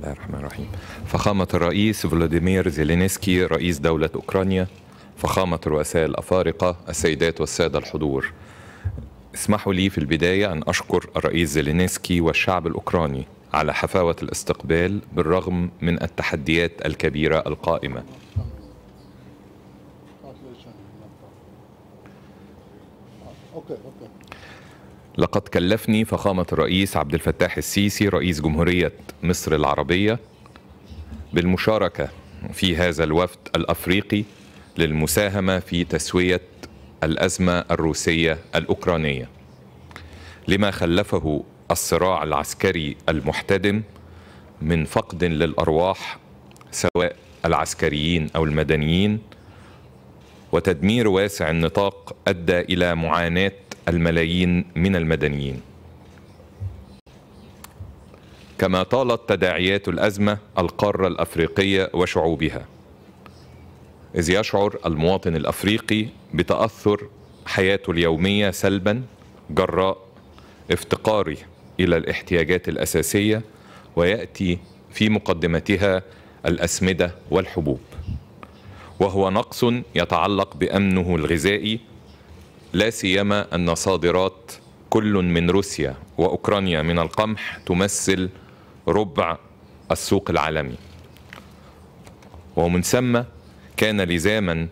بسم الله الرحمن الرحيم فخامة الرئيس فلاديمير زيلينسكي رئيس دولة أوكرانيا فخامة الرؤساء الأفارقة السيدات والسادة الحضور اسمحوا لي في البداية أن أشكر الرئيس زيلينسكي والشعب الأوكراني على حفاوة الاستقبال بالرغم من التحديات الكبيرة القائمة لقد كلفني فخامة الرئيس عبد الفتاح السيسي رئيس جمهورية مصر العربية بالمشاركة في هذا الوفد الأفريقي للمساهمة في تسوية الأزمة الروسية الأوكرانية لما خلفه الصراع العسكري المحتدم من فقد للأرواح سواء العسكريين أو المدنيين وتدمير واسع النطاق أدى إلى معاناة الملايين من المدنيين كما طالت تداعيات الأزمة القارة الأفريقية وشعوبها إذ يشعر المواطن الأفريقي بتأثر حياته اليومية سلبا جراء افتقاره إلى الاحتياجات الأساسية ويأتي في مقدمتها الأسمدة والحبوب وهو نقص يتعلق بأمنه الغذائي لا سيما أن صادرات كل من روسيا وأوكرانيا من القمح تمثل ربع السوق العالمي ومن ثم كان لزاما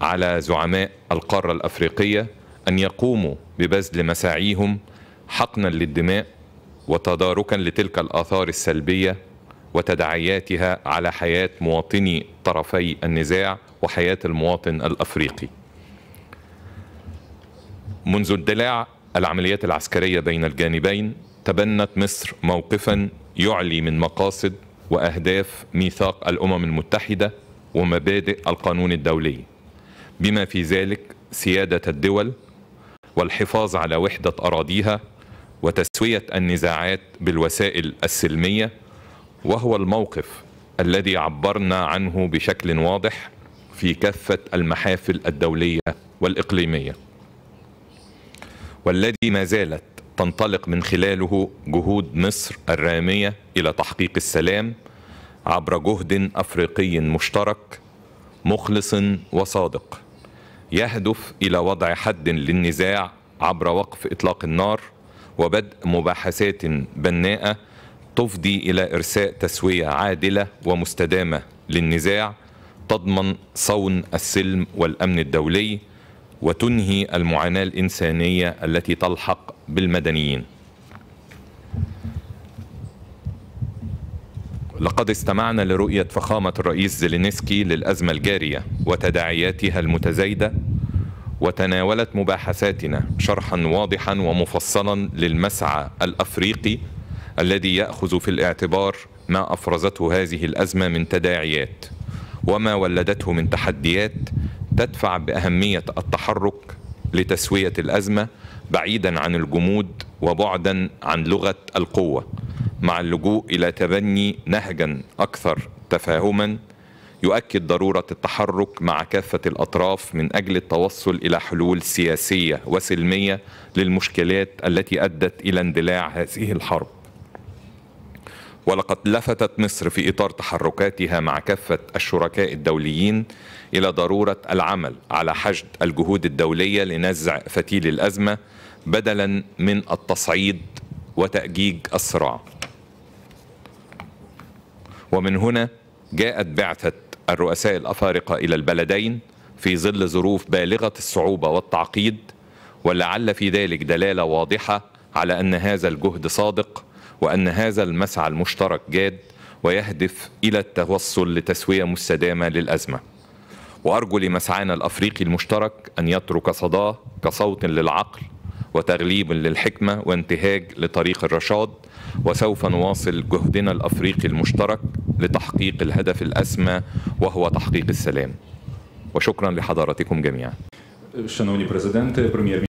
على زعماء القارة الأفريقية أن يقوموا ببذل مساعيهم حقنا للدماء وتداركا لتلك الآثار السلبية وتداعياتها على حياة مواطني طرفي النزاع وحياة المواطن الأفريقي منذ اندلاع العمليات العسكرية بين الجانبين تبنت مصر موقفا يعلي من مقاصد وأهداف ميثاق الأمم المتحدة ومبادئ القانون الدولي بما في ذلك سيادة الدول والحفاظ على وحدة أراضيها وتسوية النزاعات بالوسائل السلمية وهو الموقف الذي عبرنا عنه بشكل واضح في كافة المحافل الدولية والإقليمية والذي ما زالت تنطلق من خلاله جهود مصر الرامية إلى تحقيق السلام عبر جهد أفريقي مشترك مخلص وصادق يهدف إلى وضع حد للنزاع عبر وقف إطلاق النار وبدء مباحثات بناءة تفضي إلى إرساء تسوية عادلة ومستدامة للنزاع تضمن صون السلم والأمن الدولي وتنهي المعاناة الإنسانية التي تلحق بالمدنيين لقد استمعنا لرؤية فخامة الرئيس زيلينسكي للأزمة الجارية وتداعياتها المتزايدة وتناولت مباحثاتنا شرحا واضحا ومفصلا للمسعى الأفريقي الذي يأخذ في الاعتبار ما أفرزته هذه الأزمة من تداعيات وما ولدته من تحديات تدفع باهميه التحرك لتسويه الازمه بعيدا عن الجمود وبعدا عن لغه القوه مع اللجوء الى تبني نهجا اكثر تفاهما يؤكد ضروره التحرك مع كافه الاطراف من اجل التوصل الى حلول سياسيه وسلميه للمشكلات التي ادت الى اندلاع هذه الحرب ولقد لفتت مصر في إطار تحركاتها مع كافة الشركاء الدوليين إلى ضرورة العمل على حشد الجهود الدولية لنزع فتيل الأزمة بدلا من التصعيد وتأجيج الصراع ومن هنا جاءت بعثة الرؤساء الأفارقة إلى البلدين في ظل ظروف بالغة الصعوبة والتعقيد ولعل في ذلك دلالة واضحة على ان هذا الجهد صادق وان هذا المسعى المشترك جاد ويهدف الى التوصل لتسويه مستدامه للازمه وارجو لمسعانا الافريقي المشترك ان يترك صداه كصوت للعقل وتغليب للحكمه وانتهاج لطريق الرشاد وسوف نواصل جهدنا الافريقي المشترك لتحقيق الهدف الاسمى وهو تحقيق السلام وشكرا لحضراتكم جميعا